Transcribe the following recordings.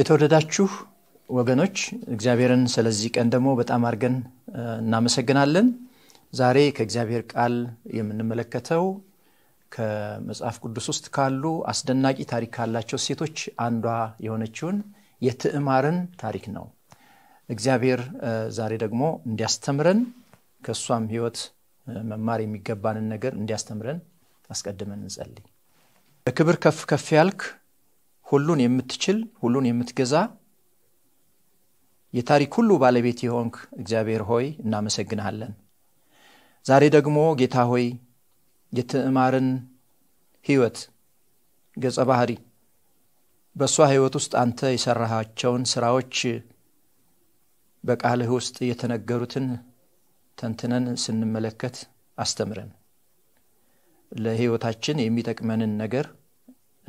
የተወደዳችሁ ወገኖች እግዚአብሔርን ስለዚህ ቀን ደግሞ በጣም አድርገን እናመሰግናለን ዛሬ ከእግዚአብሔር ቃል የምንመለከተው ከመጽሐፍ ቅዱስ ውስጥ ካሉ አስደናቂ ታሪክ ካላቸው ሴቶች አንዷ የሆነችውን የትዕማርን ታሪክ ነው እግዚአብሔር ዛሬ ደግሞ እንዲያስተምረን ከእሷም ህይወት መማር የሚገባንን ነገር እንዲያስተምረን አስቀድመን እንጸልይ በክብር ከፍ ከፍ ያልክ ሁሉን የምትችል ሁሉን የምትገዛ የታሪክ ሁሉ ባለቤት የሆንክ እግዚአብሔር ሆይ እናመሰግንሃለን ዛሬ ደግሞ ጌታ ሆይ የትዕማርን ህይወት ገጸ ባህሪ በእሷ ህይወት ውስጥ አንተ የሰራሃቸውን ስራዎች በቃልህ ውስጥ የተነገሩትን ተንትነን ስንመለከት አስተምረን ለህይወታችን የሚጠቅመንን ነገር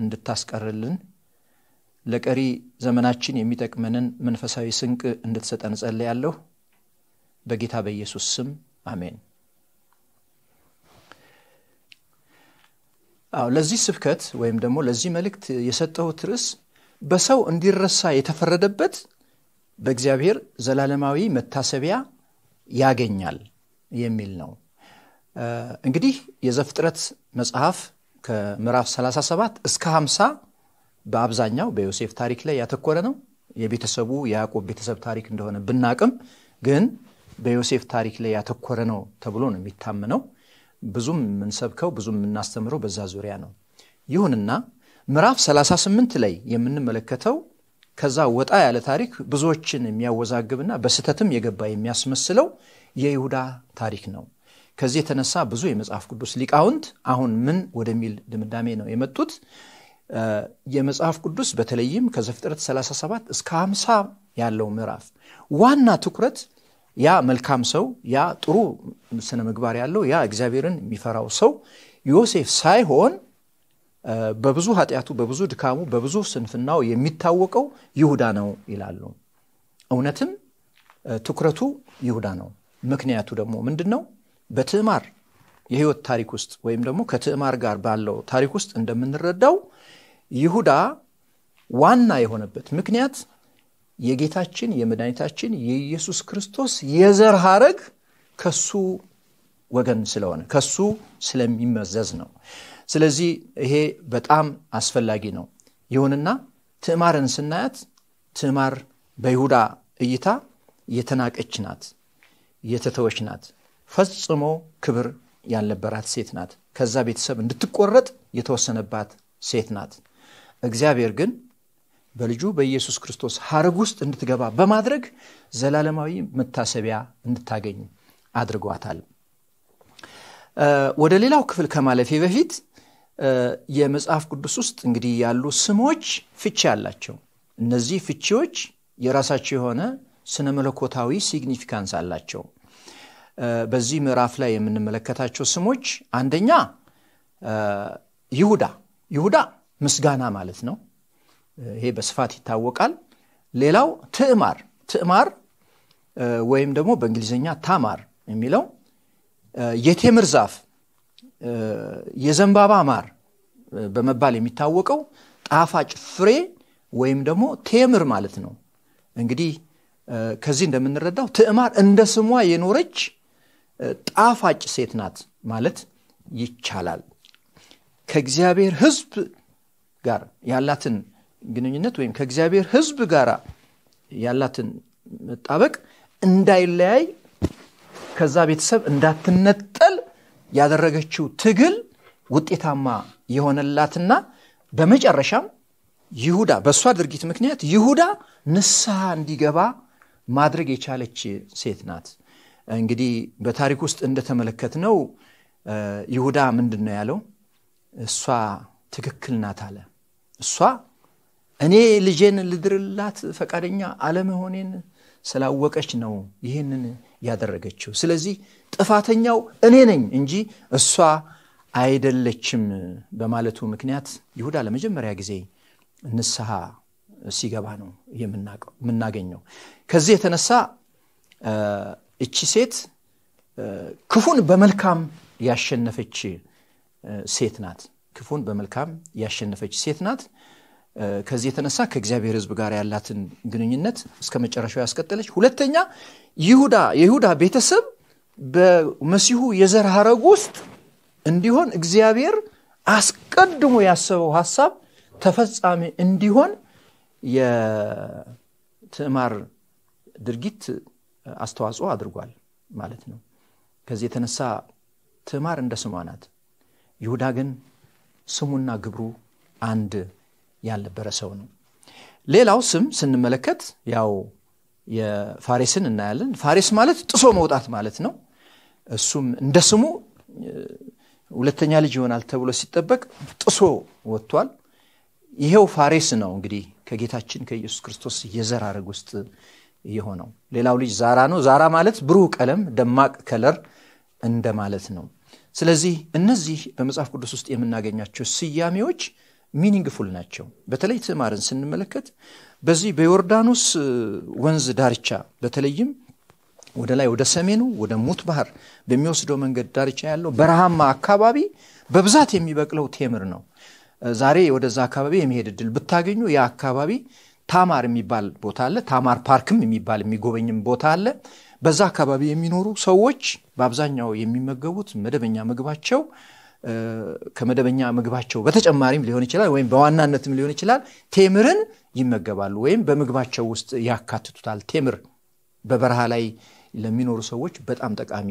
እንድታስቀርልን ለቀሪ ዘመናችን የሚጠቅመንን መንፈሳዊ ስንቅ እንድትሰጠን ጸልያለሁ። በጌታ በኢየሱስ ስም አሜን። አዎ ለዚህ ስብከት ወይም ደግሞ ለዚህ መልእክት የሰጠሁት ርዕስ በሰው እንዲረሳ የተፈረደበት በእግዚአብሔር ዘላለማዊ መታሰቢያ ያገኛል የሚል ነው። እንግዲህ የዘፍጥረት መጽሐፍ ከምዕራፍ 37 እስከ 50 በአብዛኛው በዮሴፍ ታሪክ ላይ ያተኮረ ነው። የቤተሰቡ የያዕቆብ ቤተሰብ ታሪክ እንደሆነ ብናቅም ግን በዮሴፍ ታሪክ ላይ ያተኮረ ነው ተብሎ ነው የሚታመነው። ብዙም የምንሰብከው ብዙም የምናስተምረው በዛ ዙሪያ ነው። ይሁንና ምዕራፍ 38 ላይ የምንመለከተው ከዛ ወጣ ያለ ታሪክ ብዙዎችን የሚያወዛግብና በስተትም የገባ የሚያስመስለው የይሁዳ ታሪክ ነው። ከዚህ የተነሳ ብዙ የመጽሐፍ ቅዱስ ሊቃውንት አሁን ምን ወደሚል ድምዳሜ ነው የመጡት የመጽሐፍ ቅዱስ በተለይም ከዘፍጥረት 37 እስከ 50 ያለው ምዕራፍ ዋና ትኩረት ያ መልካም ሰው ያ ጥሩ ስነ ምግባር ያለው ያ እግዚአብሔርን የሚፈራው ሰው ዮሴፍ ሳይሆን በብዙ ኃጢአቱ በብዙ ድካሙ በብዙ ስንፍናው የሚታወቀው ይሁዳ ነው ይላሉ እውነትም ትኩረቱ ይሁዳ ነው ምክንያቱ ደግሞ ምንድን ነው በትዕማር የህይወት ታሪክ ውስጥ ወይም ደግሞ ከትዕማር ጋር ባለው ታሪክ ውስጥ እንደምንረዳው ይሁዳ ዋና የሆነበት ምክንያት የጌታችን የመድኃኒታችን የኢየሱስ ክርስቶስ የዘር ሀረግ ከሱ ወገን ስለሆነ ከሱ ስለሚመዘዝ ነው። ስለዚህ ይሄ በጣም አስፈላጊ ነው። ይሁንና ትዕማርን ስናያት ትዕማር በይሁዳ እይታ የተናቀች ናት፣ የተተወች ናት፣ ፈጽሞ ክብር ያልነበራት ሴት ናት። ከዛ ቤተሰብ እንድትቆረጥ የተወሰነባት ሴት ናት። እግዚአብሔር ግን በልጁ በኢየሱስ ክርስቶስ ሀረግ ውስጥ እንድትገባ በማድረግ ዘላለማዊ መታሰቢያ እንድታገኝ አድርጓታል ወደ ሌላው ክፍል ከማለፌ በፊት የመጽሐፍ ቅዱስ ውስጥ እንግዲህ ያሉ ስሞች ፍቺ አላቸው እነዚህ ፍቺዎች የራሳቸው የሆነ ስነ መለኮታዊ ሲግኒፊካንስ አላቸው በዚህ ምዕራፍ ላይ የምንመለከታቸው ስሞች አንደኛ ይሁዳ ይሁዳ ምስጋና ማለት ነው ይሄ በስፋት ይታወቃል ሌላው ትዕማር ትዕማር ወይም ደግሞ በእንግሊዝኛ ታማር የሚለው የቴምር ዛፍ የዘንባባ ማር በመባል የሚታወቀው ጣፋጭ ፍሬ ወይም ደግሞ ቴምር ማለት ነው እንግዲህ ከዚህ እንደምንረዳው ትዕማር እንደ ስሟ የኖረች ጣፋጭ ሴት ናት ማለት ይቻላል ከእግዚአብሔር ህዝብ ጋር ያላትን ግንኙነት ወይም ከእግዚአብሔር ህዝብ ጋር ያላትን መጣበቅ እንዳይለያይ ከዛ ቤተሰብ እንዳትነጠል ያደረገችው ትግል ውጤታማ የሆነላትና በመጨረሻም ይሁዳ በእሷ ድርጊት ምክንያት ይሁዳ ንስሐ እንዲገባ ማድረግ የቻለች ሴት ናት እንግዲህ በታሪክ ውስጥ እንደተመለከት ነው ይሁዳ ምንድን ነው ያለው እሷ ትክክል ናት አለ እሷ እኔ ልጄን ልድርላት ፈቃደኛ አለመሆኔን ስላወቀች ነው ይህንን ያደረገችው። ስለዚህ ጥፋተኛው እኔ ነኝ እንጂ እሷ አይደለችም በማለቱ ምክንያት ይሁዳ ለመጀመሪያ ጊዜ ንስሐ ሲገባ ነው የምናገኘው። ከዚህ የተነሳ እቺ ሴት ክፉን በመልካም ያሸነፈች ሴት ናት። ክፉን በመልካም ያሸነፈች ሴት ናት ከዚህ የተነሳ ከእግዚአብሔር ህዝብ ጋር ያላትን ግንኙነት እስከ መጨረሻው ያስቀጠለች ሁለተኛ ይሁዳ የይሁዳ ቤተሰብ በመሲሁ የዘር ሀረግ ውስጥ እንዲሆን እግዚአብሔር አስቀድሞ ያሰበው ሀሳብ ተፈጻሚ እንዲሆን የትዕማር ድርጊት አስተዋጽኦ አድርጓል ማለት ነው ከዚህ የተነሳ ትዕማር እንደ ስሟ ናት ይሁዳ ግን ስሙና ግብሩ አንድ ያልነበረ ሰው ነው ሌላው ስም ስንመለከት ያው የፋሬስን እናያለን ፋሬስ ማለት ጥሶ መውጣት ማለት ነው እሱም እንደ ስሙ ሁለተኛ ልጅ ይሆናል ተብሎ ሲጠበቅ ጥሶ ወጥቷል ይሄው ፋሬስ ነው እንግዲህ ከጌታችን ከኢየሱስ ክርስቶስ የዘራረግ ውስጥ የሆነው ሌላው ልጅ ዛራ ነው ዛራ ማለት ብሩህ ቀለም ደማቅ ከለር እንደማለት ነው ስለዚህ እነዚህ በመጽሐፍ ቅዱስ ውስጥ የምናገኛቸው ስያሜዎች ሚኒንግፉል ናቸው። በተለይ ትዕማርን ስንመለከት በዚህ በዮርዳኖስ ወንዝ ዳርቻ በተለይም ወደ ላይ ወደ ሰሜኑ ወደ ሙት ባህር በሚወስደው መንገድ ዳርቻ ያለው በረሃማ አካባቢ በብዛት የሚበቅለው ቴምር ነው። ዛሬ ወደዛ አካባቢ የሚሄድ ድል ብታገኙ የአካባቢ አካባቢ ታማር የሚባል ቦታ አለ። ታማር ፓርክም የሚባል የሚጎበኝም ቦታ አለ። በዛ አካባቢ የሚኖሩ ሰዎች በአብዛኛው የሚመገቡት መደበኛ ምግባቸው ከመደበኛ ምግባቸው በተጨማሪም ሊሆን ይችላል ወይም በዋናነትም ሊሆን ይችላል ቴምርን ይመገባሉ ወይም በምግባቸው ውስጥ ያካትቱታል። ቴምር በበረሃ ላይ ለሚኖሩ ሰዎች በጣም ጠቃሚ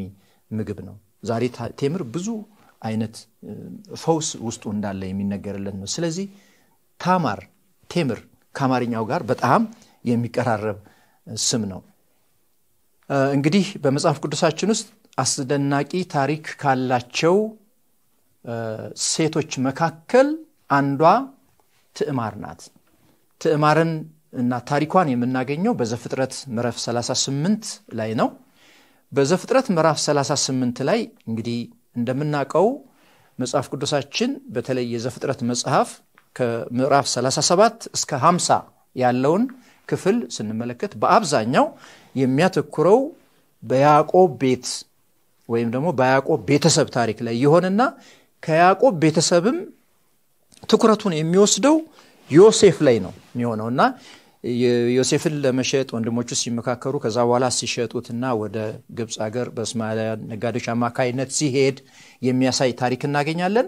ምግብ ነው። ዛሬ ቴምር ብዙ አይነት ፈውስ ውስጡ እንዳለ የሚነገርለት ነው። ስለዚህ ታማር ቴምር ከአማርኛው ጋር በጣም የሚቀራረብ ስም ነው። እንግዲህ በመጽሐፍ ቅዱሳችን ውስጥ አስደናቂ ታሪክ ካላቸው ሴቶች መካከል አንዷ ትዕማር ናት። ትዕማርን እና ታሪኳን የምናገኘው በዘፍጥረት ምዕራፍ 38 ላይ ነው። በዘፍጥረት ምዕራፍ 38 ላይ እንግዲህ እንደምናውቀው መጽሐፍ ቅዱሳችን በተለይ የዘፍጥረት መጽሐፍ ከምዕራፍ 37 እስከ 50 ያለውን ክፍል ስንመለከት በአብዛኛው የሚያተኩረው በያዕቆብ ቤት ወይም ደግሞ በያዕቆብ ቤተሰብ ታሪክ ላይ ይሆንና ከያዕቆብ ቤተሰብም ትኩረቱን የሚወስደው ዮሴፍ ላይ ነው የሚሆነው እና ዮሴፍን ለመሸጥ ወንድሞቹ ሲመካከሩ ከዛ በኋላ ሲሸጡትና ወደ ግብፅ ሀገር በእስማኤላውያን ነጋዴዎች አማካይነት ሲሄድ የሚያሳይ ታሪክ እናገኛለን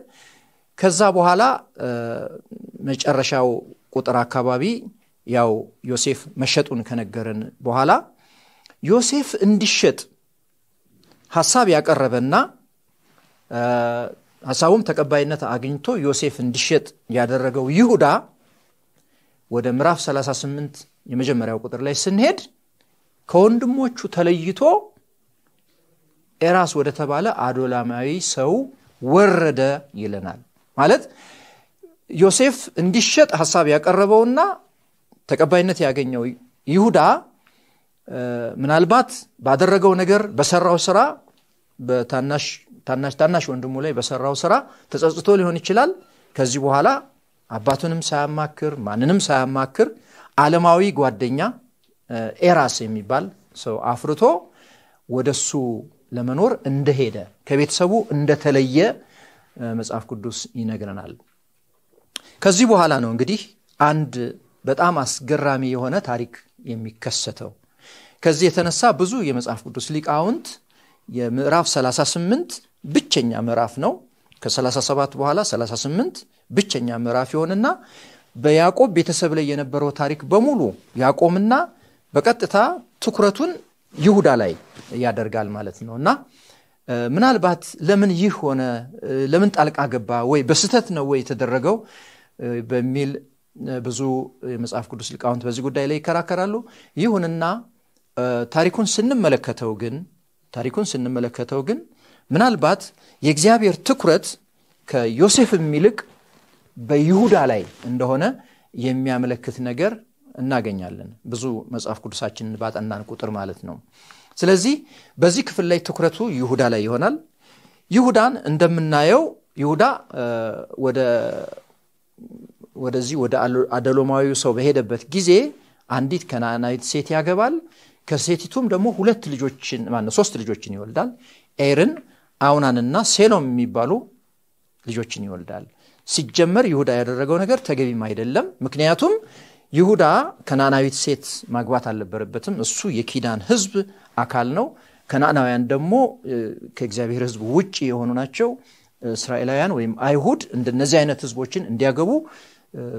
ከዛ በኋላ መጨረሻው ቁጥር አካባቢ ያው ዮሴፍ መሸጡን ከነገረን በኋላ ዮሴፍ እንዲሸጥ ሀሳብ ያቀረበና ሀሳቡም ተቀባይነት አግኝቶ ዮሴፍ እንዲሸጥ ያደረገው ይሁዳ ወደ ምዕራፍ 38 የመጀመሪያው ቁጥር ላይ ስንሄድ ከወንድሞቹ ተለይቶ ኤራስ ወደተባለ አዶላማዊ ሰው ወረደ ይለናል ማለት ዮሴፍ እንዲሸጥ ሀሳብ ያቀረበውና ተቀባይነት ያገኘው ይሁዳ ምናልባት ባደረገው ነገር በሰራው ስራ በታናሽ ታናሽ ወንድሙ ላይ በሰራው ስራ ተጸጽቶ ሊሆን ይችላል ከዚህ በኋላ አባቱንም ሳያማክር ማንንም ሳያማክር አለማዊ ጓደኛ ኤራስ የሚባል ሰው አፍርቶ ወደሱ ለመኖር እንደሄደ ከቤተሰቡ እንደተለየ መጽሐፍ ቅዱስ ይነግረናል ከዚህ በኋላ ነው እንግዲህ አንድ በጣም አስገራሚ የሆነ ታሪክ የሚከሰተው ከዚህ የተነሳ ብዙ የመጽሐፍ ቅዱስ ሊቃውንት የምዕራፍ 38 ብቸኛ ምዕራፍ ነው ከ37 በኋላ 38 ብቸኛ ምዕራፍ ይሆንና በያዕቆብ ቤተሰብ ላይ የነበረው ታሪክ በሙሉ ያቆምና በቀጥታ ትኩረቱን ይሁዳ ላይ ያደርጋል ማለት ነው እና ምናልባት ለምን ይህ ሆነ ለምን ጣልቃ ገባ ወይ በስህተት ነው ወይ የተደረገው በሚል ብዙ የመጽሐፍ ቅዱስ ሊቃውንት በዚህ ጉዳይ ላይ ይከራከራሉ። ይሁንና ታሪኩን ስንመለከተው ግን ታሪኩን ስንመለከተው ግን ምናልባት የእግዚአብሔር ትኩረት ከዮሴፍ ይልቅ በይሁዳ ላይ እንደሆነ የሚያመለክት ነገር እናገኛለን ብዙ መጽሐፍ ቅዱሳችንን ባጠናን ቁጥር ማለት ነው። ስለዚህ በዚህ ክፍል ላይ ትኩረቱ ይሁዳ ላይ ይሆናል። ይሁዳን እንደምናየው ይሁዳ ወደ ወደዚህ ወደ አደሎማዊ ሰው በሄደበት ጊዜ አንዲት ከናናዊት ሴት ያገባል ከሴቲቱም ደግሞ ሁለት ልጆችን ማ ሶስት ልጆችን ይወልዳል ኤርን አውናንና ሴሎም የሚባሉ ልጆችን ይወልዳል ሲጀመር ይሁዳ ያደረገው ነገር ተገቢም አይደለም ምክንያቱም ይሁዳ ከናናዊት ሴት ማግባት አልነበረበትም እሱ የኪዳን ህዝብ አካል ነው ከናናውያን ደግሞ ከእግዚአብሔር ህዝብ ውጭ የሆኑ ናቸው እስራኤላውያን ወይም አይሁድ እንደነዚህ አይነት ህዝቦችን እንዲያገቡ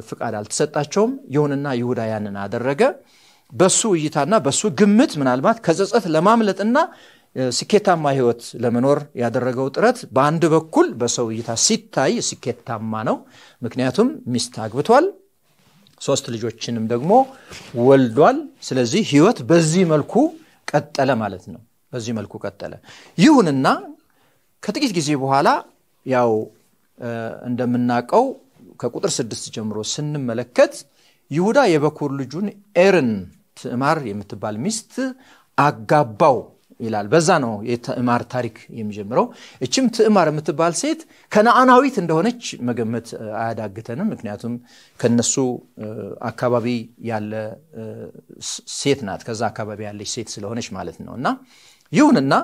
ፍቃድ አልተሰጣቸውም ይሁንና ይሁዳ ያንን አደረገ በሱ እይታና በሱ ግምት ምናልባት ከጸጸት ለማምለጥና ስኬታማ ህይወት ለመኖር ያደረገው ጥረት በአንድ በኩል በሰው እይታ ሲታይ ስኬታማ ነው ምክንያቱም ሚስት አግብቷል ሶስት ልጆችንም ደግሞ ወልዷል ስለዚህ ህይወት በዚህ መልኩ ቀጠለ ማለት ነው በዚህ መልኩ ቀጠለ ይሁንና ከጥቂት ጊዜ በኋላ ያው እንደምናቀው ከቁጥር ስድስት ጀምሮ ስንመለከት ይሁዳ የበኩር ልጁን ኤርን ትዕማር የምትባል ሚስት አጋባው ይላል በዛ ነው የትዕማር ታሪክ የሚጀምረው እችም ትዕማር የምትባል ሴት ከነአናዊት እንደሆነች መገመት አያዳግተንም ምክንያቱም ከነሱ አካባቢ ያለ ሴት ናት ከዛ አካባቢ ያለች ሴት ስለሆነች ማለት ነው እና ይሁንና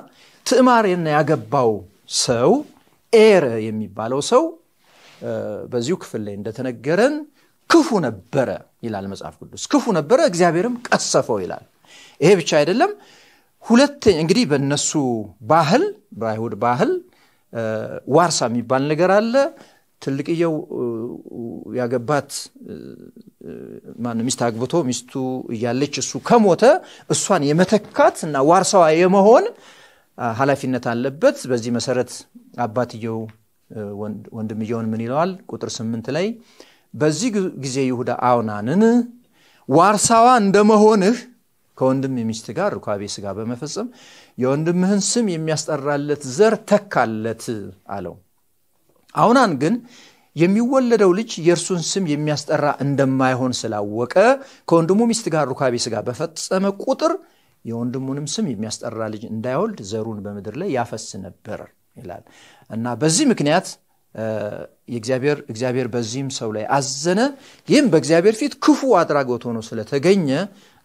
ትዕማር ያገባው ሰው ኤር የሚባለው ሰው በዚሁ ክፍል ላይ እንደተነገረን ክፉ ነበረ ይላል መጽሐፍ ቅዱስ ክፉ ነበረ እግዚአብሔርም ቀሰፈው ይላል ይሄ ብቻ አይደለም ሁለት እንግዲህ በእነሱ ባህል በአይሁድ ባህል ዋርሳ የሚባል ነገር አለ ትልቅየው ያገባት ማን ሚስት አግብቶ ሚስቱ እያለች እሱ ከሞተ እሷን የመተካት እና ዋርሳዋ የመሆን ኃላፊነት አለበት በዚህ መሰረት አባትየው ወንድምየውን ምን ይለዋል? ቁጥር ስምንት ላይ በዚህ ጊዜ ይሁዳ አውናንን ዋርሳዋ እንደመሆንህ ከወንድም የሚስት ጋር ርኳቤ ስጋ በመፈጸም የወንድምህን ስም የሚያስጠራለት ዘር ተካለት አለው። አውናን ግን የሚወለደው ልጅ የእርሱን ስም የሚያስጠራ እንደማይሆን ስላወቀ ከወንድሙ ሚስት ጋር ሩካቤ ስጋ በፈጸመ ቁጥር የወንድሙንም ስም የሚያስጠራ ልጅ እንዳይወልድ ዘሩን በምድር ላይ ያፈስ ነበር። ይላል እና በዚህ ምክንያት የእግዚአብሔር እግዚአብሔር በዚህም ሰው ላይ አዘነ ይህም በእግዚአብሔር ፊት ክፉ አድራጎት ሆኖ ስለተገኘ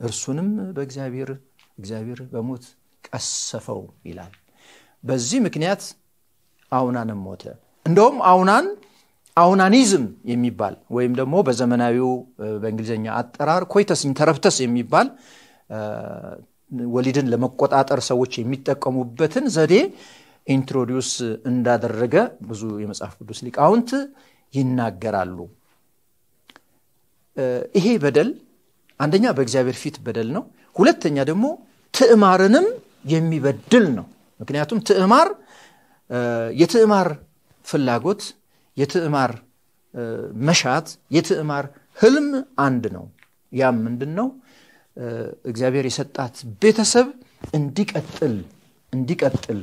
እርሱንም በእግዚአብሔር እግዚአብሔር በሞት ቀሰፈው ይላል በዚህ ምክንያት አውናንም ሞተ እንደውም አውናን አውናኒዝም የሚባል ወይም ደግሞ በዘመናዊው በእንግሊዝኛ አጠራር ኮይተስ ኢንተረፕተስ የሚባል ወሊድን ለመቆጣጠር ሰዎች የሚጠቀሙበትን ዘዴ ኢንትሮዲውስ እንዳደረገ ብዙ የመጽሐፍ ቅዱስ ሊቃውንት ይናገራሉ ይሄ በደል አንደኛ በእግዚአብሔር ፊት በደል ነው ሁለተኛ ደግሞ ትዕማርንም የሚበድል ነው ምክንያቱም ትዕማር የትዕማር ፍላጎት የትዕማር መሻት የትዕማር ህልም አንድ ነው ያም ምንድን ነው እግዚአብሔር የሰጣት ቤተሰብ እንዲቀጥል እንዲቀጥል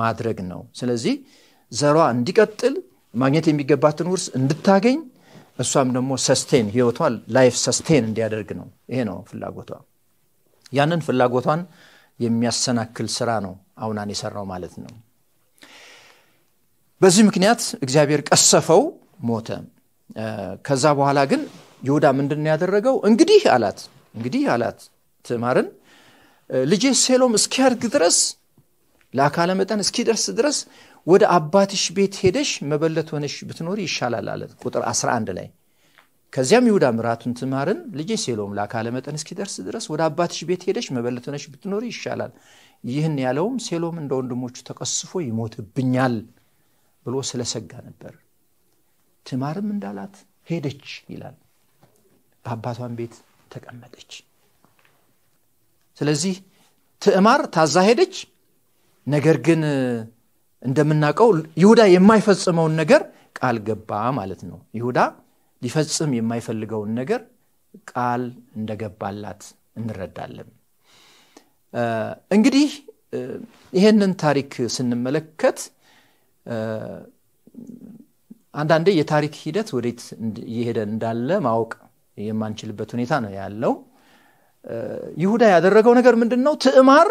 ማድረግ ነው ስለዚህ ዘሯ እንዲቀጥል ማግኘት የሚገባትን ውርስ እንድታገኝ እሷም ደግሞ ሰስቴን ህይወቷ ላይፍ ሰስቴን እንዲያደርግ ነው ይሄ ነው ፍላጎቷ ያንን ፍላጎቷን የሚያሰናክል ስራ ነው አሁናን የሰራው ማለት ነው በዚህ ምክንያት እግዚአብሔር ቀሰፈው ሞተ ከዛ በኋላ ግን ይሁዳ ምንድን ያደረገው እንግዲህ አላት እንግዲህ አላት ትማርን ልጄ ሴሎም እስኪያድግ ድረስ ለአካለ መጠን እስኪደርስ ድረስ ወደ አባትሽ ቤት ሄደሽ መበለት ሆነሽ ብትኖር ይሻላል አለ ቁጥር 11 ላይ ከዚያም ይሁዳ ምራቱን ትማርን ልጄ ሴሎም ለአካለ መጠን እስኪደርስ ድረስ ወደ አባትሽ ቤት ሄደሽ መበለት ሆነሽ ብትኖር ይሻላል ይህን ያለውም ሴሎም እንደ ወንድሞቹ ተቀስፎ ይሞትብኛል ብሎ ስለሰጋ ነበር ትማርም እንዳላት ሄደች ይላል በአባቷን ቤት ተቀመጠች ስለዚህ ትዕማር ታዛ ሄደች ነገር ግን እንደምናውቀው ይሁዳ የማይፈጽመውን ነገር ቃል ገባ ማለት ነው ይሁዳ ሊፈጽም የማይፈልገውን ነገር ቃል እንደገባላት እንረዳለን እንግዲህ ይሄንን ታሪክ ስንመለከት አንዳንዴ የታሪክ ሂደት ወዴት እየሄደ እንዳለ ማወቅ የማንችልበት ሁኔታ ነው ያለው ይሁዳ ያደረገው ነገር ምንድን ነው ትዕማር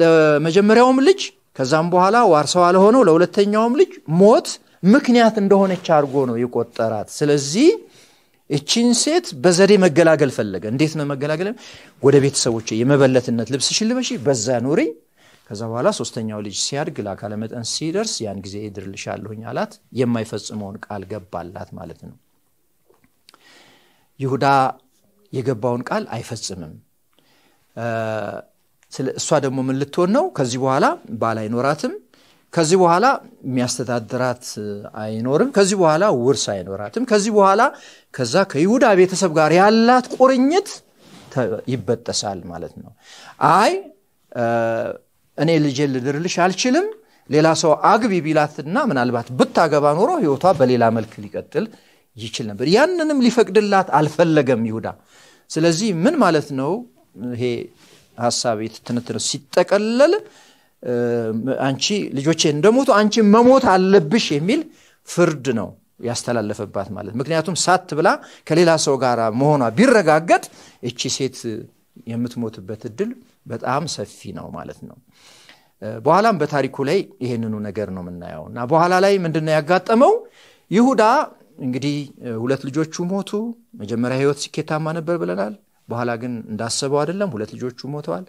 ለመጀመሪያውም ልጅ ከዛም በኋላ ዋርሰዋ ለሆነው ለሁለተኛውም ልጅ ሞት ምክንያት እንደሆነች አድርጎ ነው የቆጠራት ስለዚህ እቺን ሴት በዘዴ መገላገል ፈለገ እንዴት ነው መገላገል ወደ ቤተሰቦች የመበለትነት ልብስ ሽልበሺ በዛ ኑሪ ከዛ በኋላ ሶስተኛው ልጅ ሲያድግ ለአካለ መጠን ሲደርስ ያን ጊዜ እድርልሻለሁኝ አላት የማይፈጽመውን ቃል ገባላት ማለት ነው ይሁዳ የገባውን ቃል አይፈጽምም እሷ ደግሞ ምን ልትሆን ነው? ከዚህ በኋላ ባል አይኖራትም። ከዚህ በኋላ የሚያስተዳድራት አይኖርም። ከዚህ በኋላ ውርስ አይኖራትም። ከዚህ በኋላ ከዛ ከይሁዳ ቤተሰብ ጋር ያላት ቁርኝት ይበጠሳል ማለት ነው። አይ እኔ ልጄን ልድርልሽ አልችልም፣ ሌላ ሰው አግቢ ቢላትና ምናልባት ብታገባ ኖሮ ህይወቷ በሌላ መልክ ሊቀጥል ይችል ነበር። ያንንም ሊፈቅድላት አልፈለገም ይሁዳ። ስለዚህ ምን ማለት ነው ይሄ ሀሳብ የትትንትን ሲጠቀለል አንቺ ልጆቼ እንደሞቱ አንቺ መሞት አለብሽ የሚል ፍርድ ነው ያስተላለፈባት ማለት ምክንያቱም ሳት ብላ ከሌላ ሰው ጋር መሆኗ ቢረጋገጥ እቺ ሴት የምትሞትበት እድል በጣም ሰፊ ነው ማለት ነው በኋላም በታሪኩ ላይ ይሄንኑ ነገር ነው የምናየው እና በኋላ ላይ ምንድነው ያጋጠመው ይሁዳ እንግዲህ ሁለት ልጆቹ ሞቱ መጀመሪያ ህይወት ስኬታማ ነበር ብለናል በኋላ ግን እንዳሰበው አይደለም። ሁለት ልጆቹ ሞተዋል።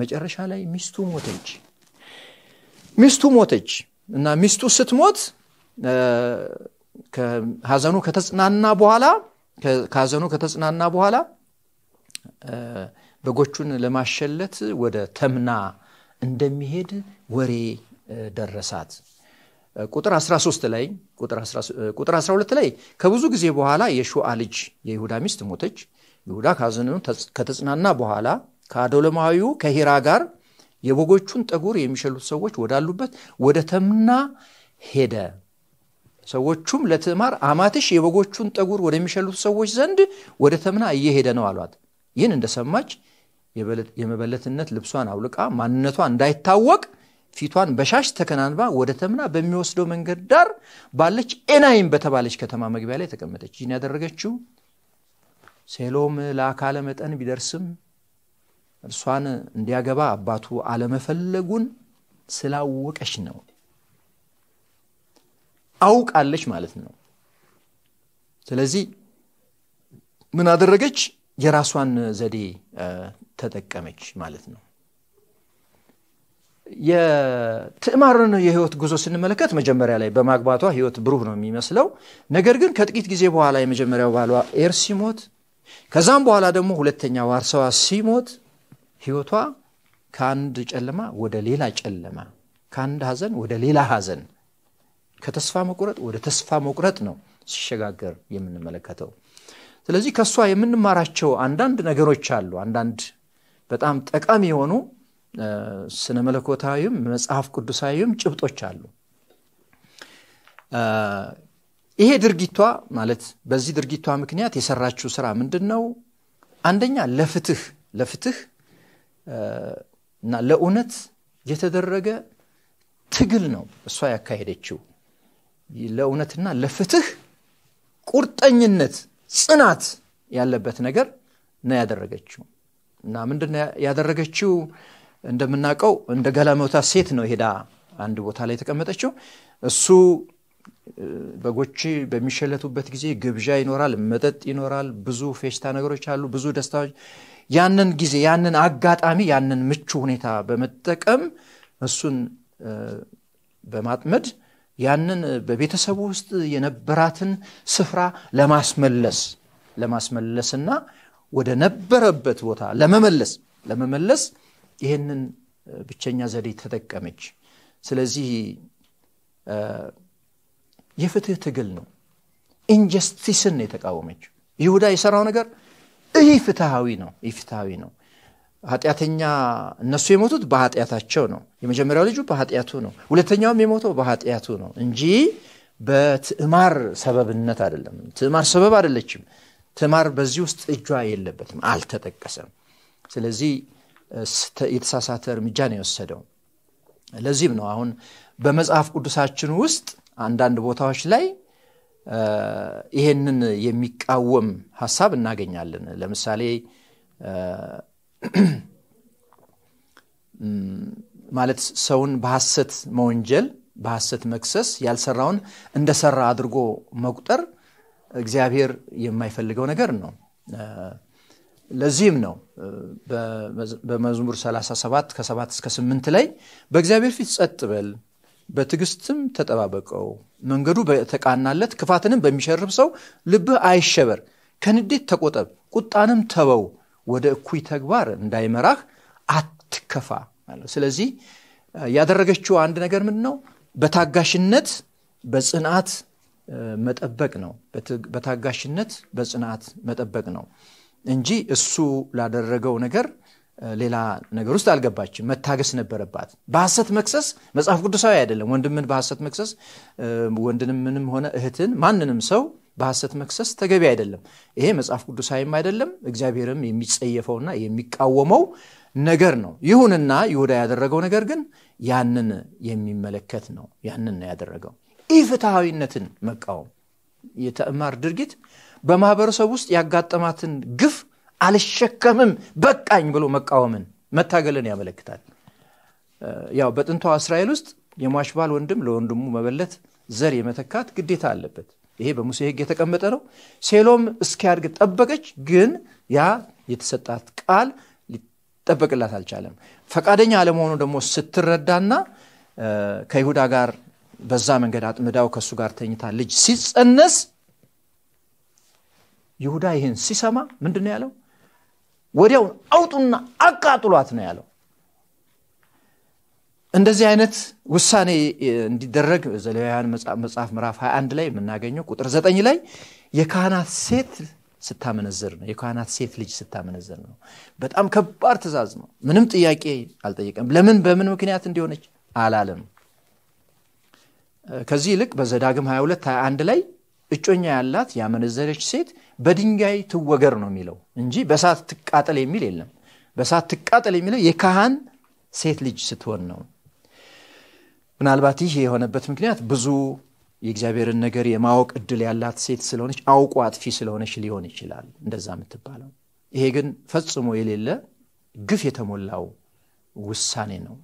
መጨረሻ ላይ ሚስቱ ሞተች። ሚስቱ ሞተች እና ሚስቱ ስትሞት ሀዘኑ ከተጽናና በኋላ ከሀዘኑ ከተጽናና በኋላ በጎቹን ለማሸለት ወደ ተምና እንደሚሄድ ወሬ ደረሳት። ቁጥር 13 ላይ ቁጥር 12 ላይ ከብዙ ጊዜ በኋላ የሹአ ልጅ የይሁዳ ሚስት ሞተች። ይሁዳ ካዘኑ ከተጽናና በኋላ ከአዶለማዊው ከሂራ ጋር የበጎቹን ጠጉር የሚሸሉት ሰዎች ወዳሉበት ወደ ተምና ሄደ። ሰዎቹም ለትዕማር አማትሽ የበጎቹን ጠጉር ወደሚሸሉት ሰዎች ዘንድ ወደ ተምና እየሄደ ነው አሏት። ይህን እንደሰማች የመበለትነት ልብሷን አውልቃ ማንነቷ እንዳይታወቅ ፊቷን በሻሽ ተከናንባ ወደ ተምና በሚወስደው መንገድ ዳር ባለች ኤናይም በተባለች ከተማ መግቢያ ላይ ተቀመጠች። ይህን ያደረገችው ሴሎም ለአካለ መጠን ቢደርስም እርሷን እንዲያገባ አባቱ አለመፈለጉን ስላወቀች ነው። አውቃለች ማለት ነው። ስለዚህ ምን አደረገች? የራሷን ዘዴ ተጠቀመች ማለት ነው። የትዕማርን የህይወት ጉዞ ስንመለከት መጀመሪያ ላይ በማግባቷ ህይወት ብሩህ ነው የሚመስለው። ነገር ግን ከጥቂት ጊዜ በኋላ የመጀመሪያው ባሏ ኤር ከዛም በኋላ ደግሞ ሁለተኛ ዋርሳዋ ሲሞት ህይወቷ ከአንድ ጨለማ ወደ ሌላ ጨለማ፣ ከአንድ ሀዘን ወደ ሌላ ሀዘን፣ ከተስፋ መቁረጥ ወደ ተስፋ መቁረጥ ነው ሲሸጋገር የምንመለከተው። ስለዚህ ከእሷ የምንማራቸው አንዳንድ ነገሮች አሉ። አንዳንድ በጣም ጠቃሚ የሆኑ ስነ መለኮታዊም መጽሐፍ ቅዱሳዊም ጭብጦች አሉ። ይሄ ድርጊቷ ማለት በዚህ ድርጊቷ ምክንያት የሰራችው ስራ ምንድን ነው? አንደኛ ለፍትህ ለፍትህ እና ለእውነት የተደረገ ትግል ነው እሷ ያካሄደችው። ለእውነትና ለፍትህ ቁርጠኝነት፣ ጽናት ያለበት ነገር ነው ያደረገችው እና ምንድን ያደረገችው እንደምናውቀው እንደ ገላመውታ ሴት ነው ሄዳ አንድ ቦታ ላይ የተቀመጠችው። እሱ በጎች በሚሸለቱበት ጊዜ ግብዣ ይኖራል፣ መጠጥ ይኖራል፣ ብዙ ፌሽታ ነገሮች አሉ፣ ብዙ ደስታዎች። ያንን ጊዜ ያንን አጋጣሚ ያንን ምቹ ሁኔታ በመጠቀም እሱን በማጥመድ ያንን በቤተሰቡ ውስጥ የነበራትን ስፍራ ለማስመለስ ለማስመለስና ወደ ነበረበት ቦታ ለመመለስ ለመመለስ ይህንን ብቸኛ ዘዴ ተጠቀመች። ስለዚህ የፍትህ ትግል ነው። ኢንጀስቲስን የተቃወመችው ይሁዳ የሰራው ነገር ይህ ፍትሃዊ ነው። ይህ ፍትሃዊ ነው። ኃጢአተኛ እነሱ የሞቱት በኃጢአታቸው ነው። የመጀመሪያው ልጁ በኃጢአቱ ነው። ሁለተኛውም የሞተው በኃጢአቱ ነው እንጂ በትዕማር ሰበብነት አይደለም። ትዕማር ሰበብ አይደለችም። ትዕማር በዚህ ውስጥ እጇ የለበትም፣ አልተጠቀሰም። ስለዚህ የተሳሳተ እርምጃ ነው የወሰደው። ለዚህም ነው አሁን በመጽሐፍ ቅዱሳችን ውስጥ አንዳንድ ቦታዎች ላይ ይሄንን የሚቃወም ሀሳብ እናገኛለን። ለምሳሌ ማለት ሰውን በሐሰት መወንጀል፣ በሐሰት መክሰስ፣ ያልሰራውን እንደሰራ አድርጎ መቁጠር እግዚአብሔር የማይፈልገው ነገር ነው። ለዚህም ነው በመዝሙር 37 ከ7 እስከ 8 ላይ በእግዚአብሔር ፊት ጸጥ በል በትግስትም ተጠባበቀው፣ መንገዱ በተቃናለት ክፋትንም በሚሸርብ ሰው ልብህ አይሸበር። ከንዴት ተቆጠብ፣ ቁጣንም ተበው ወደ እኩይ ተግባር እንዳይመራህ አትከፋ። ስለዚህ ያደረገችው አንድ ነገር ምን ነው? በታጋሽነት በጽናት መጠበቅ ነው። በታጋሽነት በጽናት መጠበቅ ነው እንጂ እሱ ላደረገው ነገር ሌላ ነገር ውስጥ አልገባችም መታገስ ነበረባት በሐሰት መክሰስ መጽሐፍ ቅዱሳዊ አይደለም ወንድምን በሐሰት መክሰስ ወንድንም ምንም ሆነ እህትን ማንንም ሰው በሐሰት መክሰስ ተገቢ አይደለም ይሄ መጽሐፍ ቅዱሳዊም አይደለም እግዚአብሔርም የሚጸየፈውና የሚቃወመው ነገር ነው ይሁንና ይሁዳ ያደረገው ነገር ግን ያንን የሚመለከት ነው ያንን ነው ያደረገው ኢፍትሐዊነትን መቃወም የተእማር ድርጊት በማህበረሰብ ውስጥ ያጋጠማትን ግፍ አልሸከምም በቃኝ ብሎ መቃወምን መታገልን ያመለክታል ያው በጥንቷ እስራኤል ውስጥ የሟች ባል ወንድም ለወንድሙ መበለት ዘር የመተካት ግዴታ አለበት ይሄ በሙሴ ህግ የተቀመጠ ነው ሴሎም እስኪያድግ ጠበቀች ግን ያ የተሰጣት ቃል ሊጠበቅላት አልቻለም ፈቃደኛ አለመሆኑ ደግሞ ስትረዳና ከይሁዳ ጋር በዛ መንገድ አጥምዳው ከእሱ ጋር ተኝታ ልጅ ሲጸነስ ይሁዳ ይህን ሲሰማ ምንድን ያለው ወዲያው አውጡና አቃጥሏት ነው ያለው እንደዚህ አይነት ውሳኔ እንዲደረግ ዘሌዋውያን መጽሐፍ ምዕራፍ 21 ላይ የምናገኘው ቁጥር ዘጠኝ ላይ የካህናት ሴት ስታመነዝር ነው የካህናት ሴት ልጅ ስታመነዝር ነው በጣም ከባድ ትእዛዝ ነው ምንም ጥያቄ አልጠየቀም ለምን በምን ምክንያት እንዲሆነች አላለም ከዚህ ይልቅ በዘዳግም 22 21 ላይ እጮኛ ያላት ያመነዘረች ሴት በድንጋይ ትወገር ነው የሚለው እንጂ በሳት ትቃጠል የሚል የለም። በሳት ትቃጠል የሚለው የካህን ሴት ልጅ ስትሆን ነው። ምናልባት ይህ የሆነበት ምክንያት ብዙ የእግዚአብሔርን ነገር የማወቅ እድል ያላት ሴት ስለሆነች አውቁ አጥፊ ስለሆነች ሊሆን ይችላል እንደዛ የምትባለው። ይሄ ግን ፈጽሞ የሌለ ግፍ የተሞላው ውሳኔ ነው።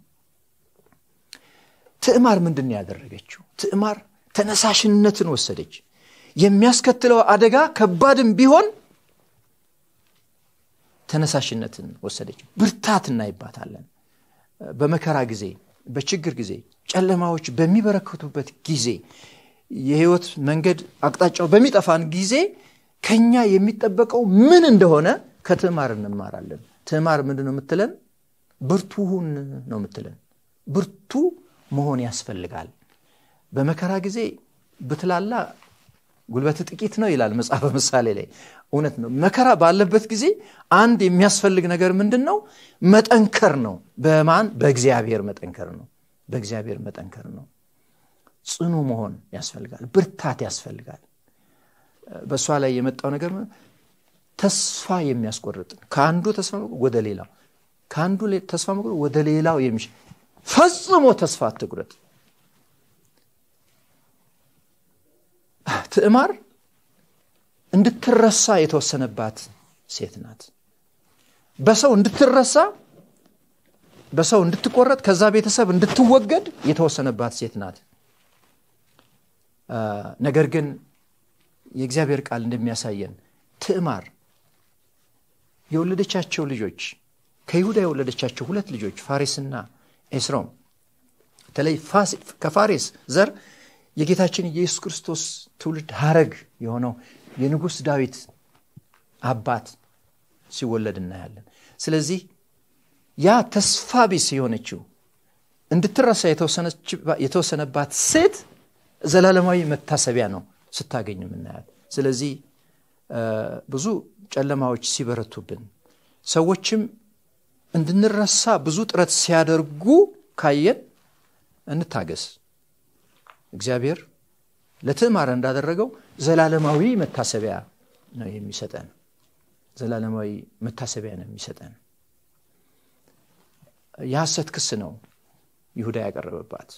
ትዕማር ምንድን ያደረገችው? ትዕማር ተነሳሽነትን ወሰደች። የሚያስከትለው አደጋ ከባድም ቢሆን ተነሳሽነትን ወሰደች ብርታት እናይባታለን በመከራ ጊዜ በችግር ጊዜ ጨለማዎች በሚበረከቱበት ጊዜ የህይወት መንገድ አቅጣጫው በሚጠፋን ጊዜ ከኛ የሚጠበቀው ምን እንደሆነ ከትዕማር እንማራለን ትዕማር ምንድ ነው የምትለን ብርቱ ነው የምትለን ብርቱ መሆን ያስፈልጋል በመከራ ጊዜ ብትላላ ጉልበት ጥቂት ነው ይላል መጽሐፈ ምሳሌ ላይ እውነት ነው መከራ ባለበት ጊዜ አንድ የሚያስፈልግ ነገር ምንድን ነው መጠንከር ነው በማን በእግዚአብሔር መጠንከር ነው በእግዚአብሔር መጠንከር ነው ጽኑ መሆን ያስፈልጋል ብርታት ያስፈልጋል በእሷ ላይ የመጣው ነገር ተስፋ የሚያስቆርጥ ከአንዱ ተስፋ ወደ ሌላው ከአንዱ ተስፋ ወደ ሌላው የሚሽ ፈጽሞ ተስፋ አትቁረጥ ትዕማር እንድትረሳ የተወሰነባት ሴት ናት በሰው እንድትረሳ በሰው እንድትቆረጥ ከዛ ቤተሰብ እንድትወገድ የተወሰነባት ሴት ናት ነገር ግን የእግዚአብሔር ቃል እንደሚያሳየን ትዕማር የወለደቻቸው ልጆች ከይሁዳ የወለደቻቸው ሁለት ልጆች ፋሬስና ኤስሮም በተለይ ከፋሬስ ዘር የጌታችን ኢየሱስ ክርስቶስ ትውልድ ሀረግ የሆነው የንጉሥ ዳዊት አባት ሲወለድ እናያለን ስለዚህ ያ ተስፋ ቢስ የሆነችው እንድትረሳ የተወሰነባት ሴት ዘላለማዊ መታሰቢያ ነው ስታገኝ የምናያት ስለዚህ ብዙ ጨለማዎች ሲበረቱብን ሰዎችም እንድንረሳ ብዙ ጥረት ሲያደርጉ ካየን እንታገስ እግዚአብሔር ለትዕማር እንዳደረገው ዘላለማዊ መታሰቢያ ነው የሚሰጠን ዘላለማዊ መታሰቢያ ነው የሚሰጠን የሐሰት ክስ ነው ይሁዳ ያቀረበባት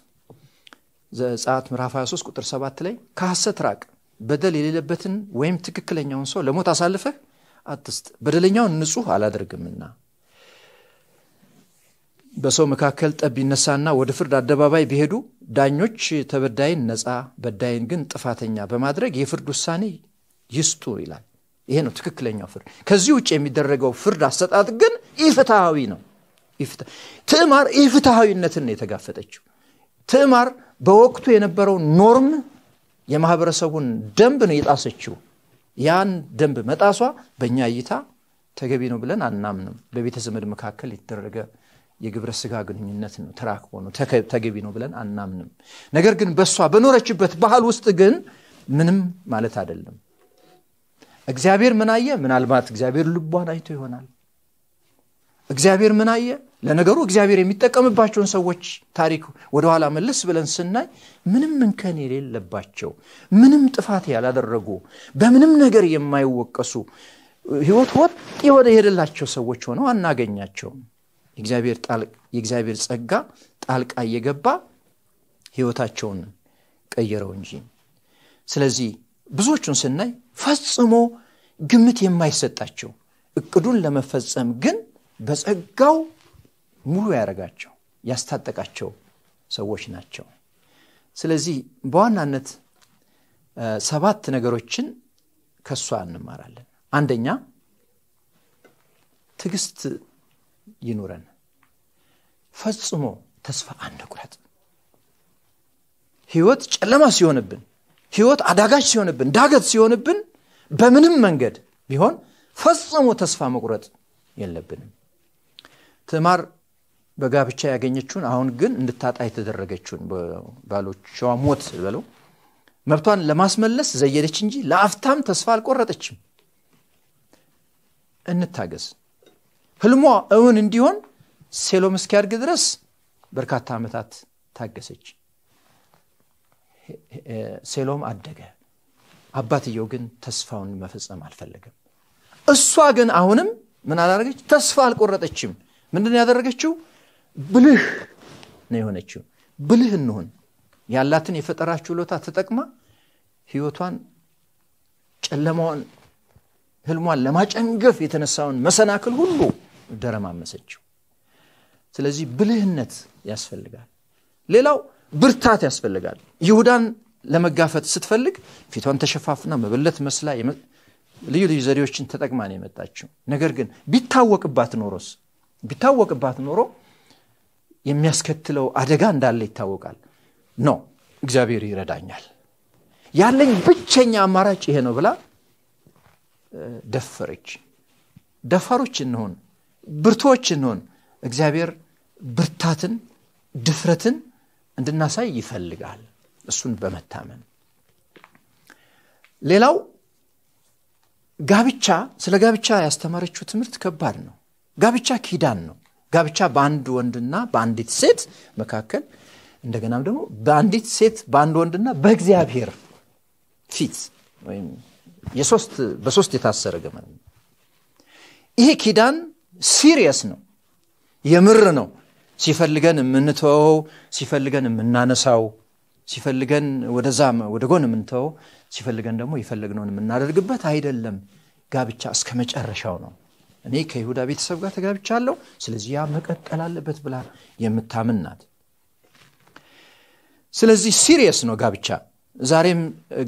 ዘጻት ምዕራፍ 23 ቁጥር 7 ላይ ከሐሰት ራቅ በደል የሌለበትን ወይም ትክክለኛውን ሰው ለሞት አሳልፈህ አትስጥ በደለኛውን ንጹህ አላደርግምና በሰው መካከል ጠብ ይነሳና ወደ ፍርድ አደባባይ ቢሄዱ ዳኞች ተበዳይን ነፃ በዳይን ግን ጥፋተኛ በማድረግ የፍርድ ውሳኔ ይስጡ ይላል። ይሄ ነው ትክክለኛው ፍርድ። ከዚህ ውጭ የሚደረገው ፍርድ አሰጣጥ ግን ኢፍትሐዊ ነው። ትዕማር ኢፍትሐዊነትን ነው የተጋፈጠችው። ትዕማር በወቅቱ የነበረው ኖርም የማህበረሰቡን ደንብ ነው የጣሰችው። ያን ደንብ መጣሷ በእኛ እይታ ተገቢ ነው ብለን አናምንም። በቤተዘመድ መካከል የተደረገ የግብረ ስጋ ግንኙነት ነው ተራክቦ ነው ተገቢ ነው ብለን አናምንም ነገር ግን በእሷ በኖረችበት ባህል ውስጥ ግን ምንም ማለት አይደለም እግዚአብሔር ምን አየ ምናልባት እግዚአብሔር ልቧን አይቶ ይሆናል እግዚአብሔር ምን አየ ለነገሩ እግዚአብሔር የሚጠቀምባቸውን ሰዎች ታሪክ ወደኋላ መልስ ብለን ስናይ ምንም እንከን የሌለባቸው ምንም ጥፋት ያላደረጉ በምንም ነገር የማይወቀሱ ህይወት ወጥ የሆነ የሄደላቸው ሰዎች ሆነው አናገኛቸውም የእግዚአብሔር ጸጋ ጣልቃ እየገባ ህይወታቸውን ቀየረው እንጂ ስለዚህ ብዙዎቹን ስናይ ፈጽሞ ግምት የማይሰጣቸው እቅዱን ለመፈጸም ግን በጸጋው ሙሉ ያደረጋቸው ያስታጠቃቸው ሰዎች ናቸው ስለዚህ በዋናነት ሰባት ነገሮችን ከሷ እንማራለን አንደኛ ትግስት ይኑረን ፈጽሞ ተስፋ አንቁረጥ። ህይወት ጨለማ ሲሆንብን፣ ህይወት አዳጋች ሲሆንብን፣ ዳገት ሲሆንብን በምንም መንገድ ቢሆን ፈጽሞ ተስፋ መቁረጥ የለብንም። ትማር በጋብቻ ያገኘችውን አሁን ግን እንድታጣ የተደረገችውን ባሎቿ ሞት በለው መብቷን ለማስመለስ ዘየደች እንጂ ለአፍታም ተስፋ አልቆረጠችም። እንታገዝ። ህልሟ እውን እንዲሆን ሴሎም እስኪያድግ ድረስ በርካታ ዓመታት ታገሰች ሴሎም አደገ አባትየው ግን ተስፋውን መፈጸም አልፈለገም እሷ ግን አሁንም ምን አላረገች ተስፋ አልቆረጠችም ምንድን ያደረገችው ብልህ ነው የሆነችው ብልህ እንሆን ያላትን የፈጠራ ችሎታ ተጠቅማ ህይወቷን ጨለማዋን ህልሟን ለማጨንገፍ የተነሳውን መሰናክል ሁሉ ደረማመሰችው ስለዚህ ብልህነት ያስፈልጋል ሌላው ብርታት ያስፈልጋል ይሁዳን ለመጋፈጥ ስትፈልግ ፊቷን ተሸፋፍና መበለት መስላ ልዩ ልዩ ዘዴዎችን ተጠቅማ ነው የመጣችው ነገር ግን ቢታወቅባት ኖሮስ ቢታወቅባት ኖሮ የሚያስከትለው አደጋ እንዳለ ይታወቃል ኖ እግዚአብሔር ይረዳኛል ያለኝ ብቸኛ አማራጭ ይሄ ነው ብላ ደፈረች ደፋሮች እንሆን ብርቶች እንሆን እግዚአብሔር ብርታትን ድፍረትን እንድናሳይ ይፈልጋል እሱን በመታመን ሌላው ጋብቻ ስለ ጋብቻ ያስተማረችው ትምህርት ከባድ ነው ጋብቻ ኪዳን ነው ጋብቻ በአንድ ወንድና በአንዲት ሴት መካከል እንደገናም ደግሞ በአንዲት ሴት በአንድ ወንድና በእግዚአብሔር ፊት ወይም በሶስት የታሰረ ገመ ይሄ ኪዳን ሲሪየስ ነው የምር ነው። ሲፈልገን የምንተወው፣ ሲፈልገን የምናነሳው፣ ሲፈልገን ወደዛ ወደ ጎን የምንተወው፣ ሲፈልገን ደግሞ የፈለግነውን የምናደርግበት አይደለም። ጋብቻ እስከ መጨረሻው ነው። እኔ ከይሁዳ ቤተሰብ ጋር አለው ስለዚህ ያ መቀጠል አለበት ብላ የምታምን ናት። ስለዚህ ሲሪየስ ነው ጋብቻ። ዛሬም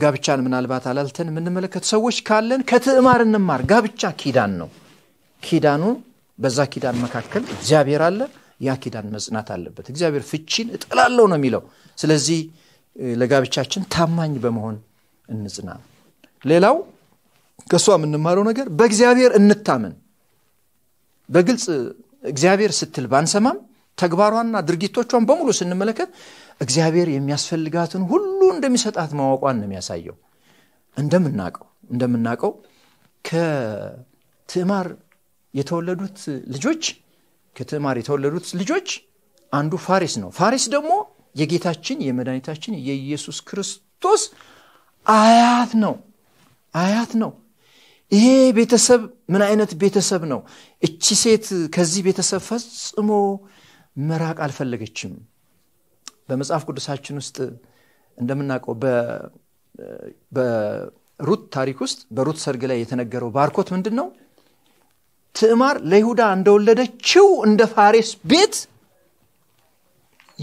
ጋብቻን ምናልባት አላልተን የምንመለከት ሰዎች ካለን ከትዕማር እንማር። ጋብቻ ኪዳን ነው። ኪዳኑ በዛ ኪዳን መካከል እግዚአብሔር አለ ያ ኪዳን መጽናት አለበት እግዚአብሔር ፍቺን እጥላለው ነው የሚለው ስለዚህ ለጋብቻችን ታማኝ በመሆን እንጽና ሌላው ከእሷ የምንማረው ነገር በእግዚአብሔር እንታመን በግልጽ እግዚአብሔር ስትል ባንሰማም ተግባሯና ድርጊቶቿን በሙሉ ስንመለከት እግዚአብሔር የሚያስፈልጋትን ሁሉ እንደሚሰጣት ማወቋን ነው የሚያሳየው እንደምናቀው እንደምናቀው ከትዕማር የተወለዱት ልጆች ከትዕማር የተወለዱት ልጆች አንዱ ፋሪስ ነው። ፋሪስ ደግሞ የጌታችን የመድኃኒታችን የኢየሱስ ክርስቶስ አያት ነው አያት ነው። ይሄ ቤተሰብ ምን አይነት ቤተሰብ ነው? እቺ ሴት ከዚህ ቤተሰብ ፈጽሞ መራቅ አልፈለገችም። በመጽሐፍ ቅዱሳችን ውስጥ እንደምናውቀው በሩት ታሪክ ውስጥ በሩት ሰርግ ላይ የተነገረው ባርኮት ምንድን ነው? ትዕማር ለይሁዳ እንደወለደችው እንደ ፋሬስ ቤት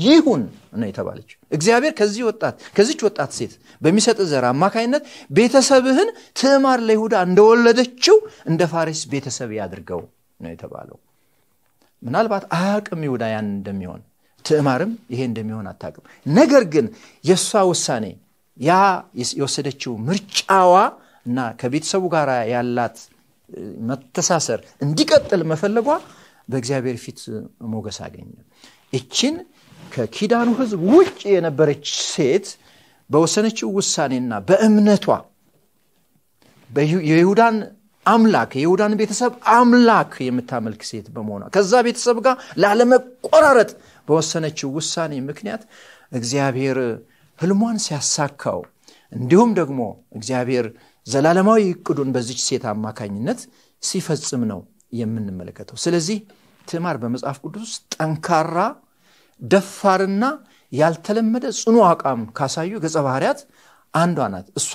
ይሁን ነው የተባለች እግዚአብሔር ከዚህ ወጣት ከዚች ወጣት ሴት በሚሰጥ ዘር አማካኝነት ቤተሰብህን ትዕማር ለይሁዳ እንደወለደችው እንደ ፋሬስ ቤተሰብ ያድርገው ነው የተባለው። ምናልባት አያቅም ይሁዳ ያን እንደሚሆን ትዕማርም ይሄ እንደሚሆን አታቅም። ነገር ግን የእሷ ውሳኔ ያ የወሰደችው ምርጫዋ እና ከቤተሰቡ ጋር ያላት መተሳሰር እንዲቀጥል መፈለጓ በእግዚአብሔር ፊት ሞገስ አገኘ እችን ከኪዳኑ ህዝብ ውጭ የነበረች ሴት በወሰነችው ውሳኔና በእምነቷ የይሁዳን አምላክ የይሁዳን ቤተሰብ አምላክ የምታመልክ ሴት በመሆኗ ከዛ ቤተሰብ ጋር ላለመቆራረጥ በወሰነችው ውሳኔ ምክንያት እግዚአብሔር ህልሟን ሲያሳካው እንዲሁም ደግሞ እግዚአብሔር ዘላለማዊ እቅዱን በዚች ሴት አማካኝነት ሲፈጽም ነው የምንመለከተው ስለዚህ ትማር በመጽሐፍ ቅዱስ ውስጥ ጠንካራ ደፋርና ያልተለመደ ጽኑ አቋም ካሳዩ ገጸ ባህርያት አንዷ ናት እሷ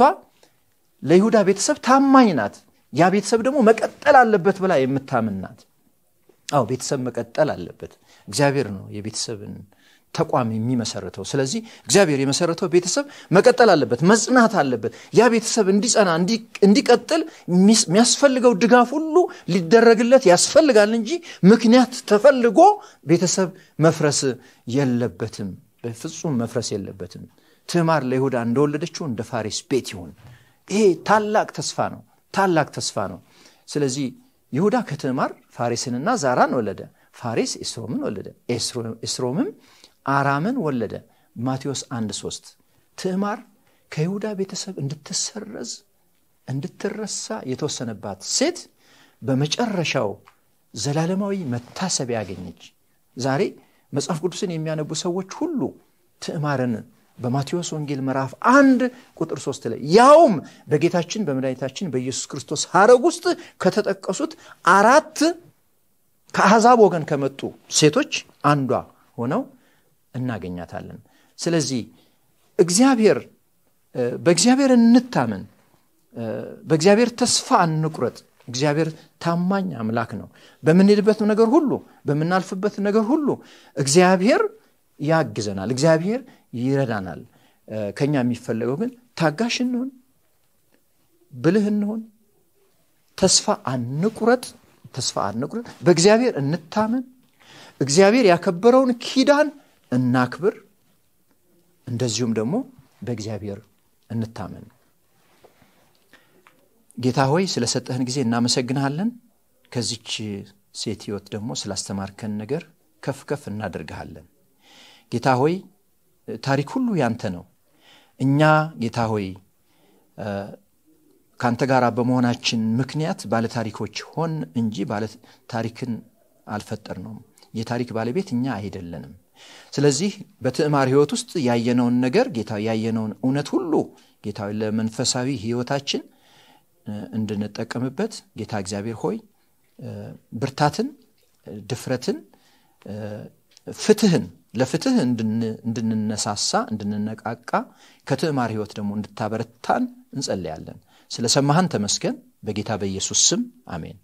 ለይሁዳ ቤተሰብ ታማኝ ናት ያ ቤተሰብ ደግሞ መቀጠል አለበት ብላ የምታምን ናት አዎ ቤተሰብ መቀጠል አለበት እግዚአብሔር ነው የቤተሰብን ተቋም የሚመሰርተው። ስለዚህ እግዚአብሔር የመሰረተው ቤተሰብ መቀጠል አለበት፣ መጽናት አለበት። ያ ቤተሰብ እንዲጸና እንዲቀጥል የሚያስፈልገው ድጋፍ ሁሉ ሊደረግለት ያስፈልጋል እንጂ ምክንያት ተፈልጎ ቤተሰብ መፍረስ የለበትም፣ በፍጹም መፍረስ የለበትም። ትማር ለይሁዳ እንደወለደችው እንደ ፋሬስ ቤት ይሁን። ይሄ ታላቅ ተስፋ ነው፣ ታላቅ ተስፋ ነው። ስለዚህ ይሁዳ ከትማር ፋሬስንና ዛራን ወለደ። ፋሬስ ኤስሮምን ወለደ። ኤስሮምም አራምን ወለደ ማቴዎስ 1 3 ትዕማር ከይሁዳ ቤተሰብ እንድትሰረዝ እንድትረሳ የተወሰነባት ሴት በመጨረሻው ዘላለማዊ መታሰቢያ ያገኘች ዛሬ መጽሐፍ ቅዱስን የሚያነቡ ሰዎች ሁሉ ትዕማርን በማቴዎስ ወንጌል ምዕራፍ አንድ ቁጥር ሶስት ላይ ያውም በጌታችን በመድኃኒታችን በኢየሱስ ክርስቶስ ሀረግ ውስጥ ከተጠቀሱት አራት ከአሕዛብ ወገን ከመጡ ሴቶች አንዷ ሆነው እናገኛታለን ስለዚህ እግዚአብሔር በእግዚአብሔር እንታመን በእግዚአብሔር ተስፋ አንቁረጥ እግዚአብሔር ታማኝ አምላክ ነው በምንሄድበት ነገር ሁሉ በምናልፍበት ነገር ሁሉ እግዚአብሔር ያግዘናል እግዚአብሔር ይረዳናል ከኛ የሚፈለገው ግን ታጋሽ እንሆን ብልህ እንሆን ተስፋ አንቁረጥ ተስፋ አንቁረጥ በእግዚአብሔር እንታመን እግዚአብሔር ያከበረውን ኪዳን እናክብር፣ እንደዚሁም ደግሞ በእግዚአብሔር እንታመን። ጌታ ሆይ ስለሰጠህን ጊዜ እናመሰግንሃለን። ከዚች ሴት ህይወት ደግሞ ስላስተማርከን ነገር ከፍ ከፍ እናደርግሃለን። ጌታ ሆይ ታሪክ ሁሉ ያንተ ነው። እኛ ጌታ ሆይ ከአንተ ጋር በመሆናችን ምክንያት ባለታሪኮች ሆን እንጂ ባለታሪክን አልፈጠር ነው። የታሪክ ባለቤት እኛ አይደለንም። ስለዚህ በትዕማር ህይወት ውስጥ ያየነውን ነገር ጌታ ያየነውን እውነት ሁሉ ጌታ ለመንፈሳዊ ህይወታችን እንድንጠቀምበት ጌታ እግዚአብሔር ሆይ ብርታትን ድፍረትን ፍትህን ለፍትህ እንድንነሳሳ እንድንነቃቃ ከትዕማር ህይወት ደግሞ እንድታበረታን እንጸለያለን ስለ ሰማህን ተመስገን በጌታ በኢየሱስ ስም አሜን